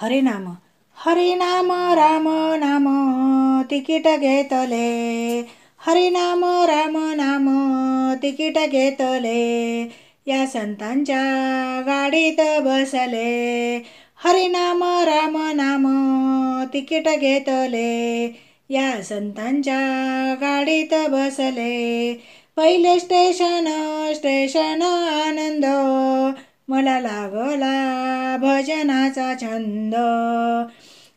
हरे नाम हरे नाम राम नाम तिकीट घेतले हरे नाम राम नाम तिकीट घेतले या संतांच्या गाडीत बसले हरे नाम राम नाम तिकीट घेतले या संतांच्या गाडीत बसले पहिले स्टेशन स्टेशन आनंद मला लागला भजनाचा छंद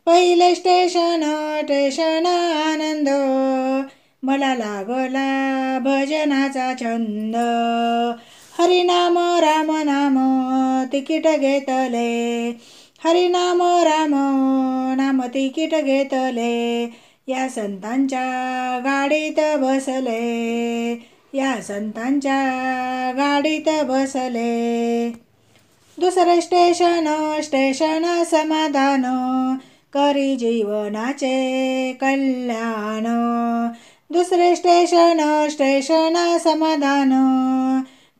पहिले स्टेशन स्टेशन आनंद मला लागला भजनाचा छंद हरिनाम राम नाम तिकीट घेतले हरिनाम राम नाम तिकीट घेतले या संतांच्या गाडीत बसले या संतांच्या गाडीत बसले दुसरे स्टेशन स्टेशन समाधान करी जीवनाचे कल्याण दुसरे स्टेशन स्टेशन समाधान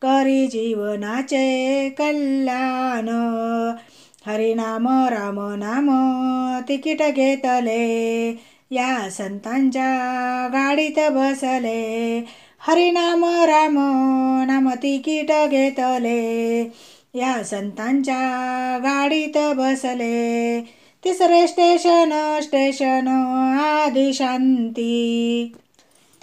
करी जीवनाचे कल्याण हरिनाम राम नाम तिकीट घेतले या संतांच्या गाडीत बसले हरिनाम राम नाम तिकीट घेतले या संतांच्या गाडीत बसले तिसरे स्टेशन स्टेशन आदि शांती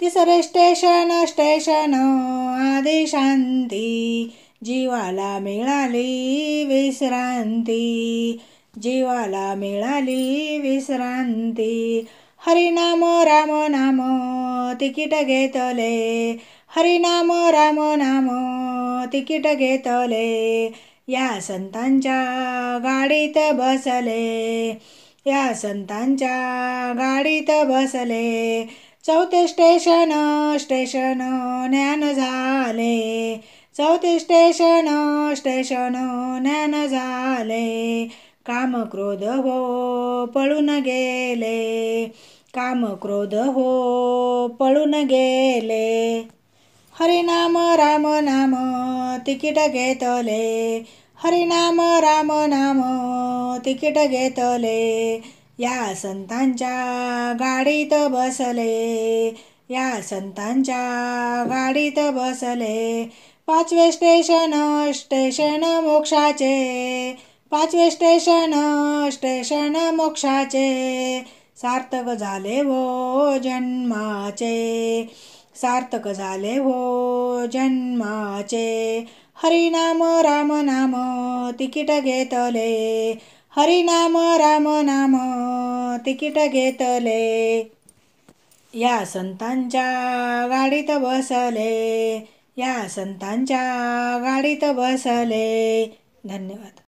तिसरे स्टेशन स्टेशन आदि शांती जीवाला मिळाली विश्रांती जीवाला मिळाली विश्रांती हरिनाम राम नाम तिकीट घेतले हरिनाम राम नाम तिकीट घेतले या संतांच्या गाडीत बसले या संतांच्या गाडीत बसले चौथे स्टेशन स्टेशन ज्ञान झाले चौथे स्टेशन स्टेशन ज्ञान झाले काम क्रोध हो पळून गेले काम क्रोध हो पळून गेले हरिनाम राम नाम तिकीट घेतले हरिनाम राम नाम तिकीट घेतले या संतांच्या गाडीत बसले या संतांच्या गाडीत बसले पाचवे स्टेशन स्टेशन मोक्षाचे पाचवे स्टेशन स्टेशन मोक्षाचे सार्थक झाले वो जन्माचे सार्थक झाले हो जन्माचे हरिनाम राम नाम तिकीट घेतले हरिनाम राम नाम तिकीट घेतले या संतांच्या गाडीत बसले या संतांच्या गाडीत बसले धन्यवाद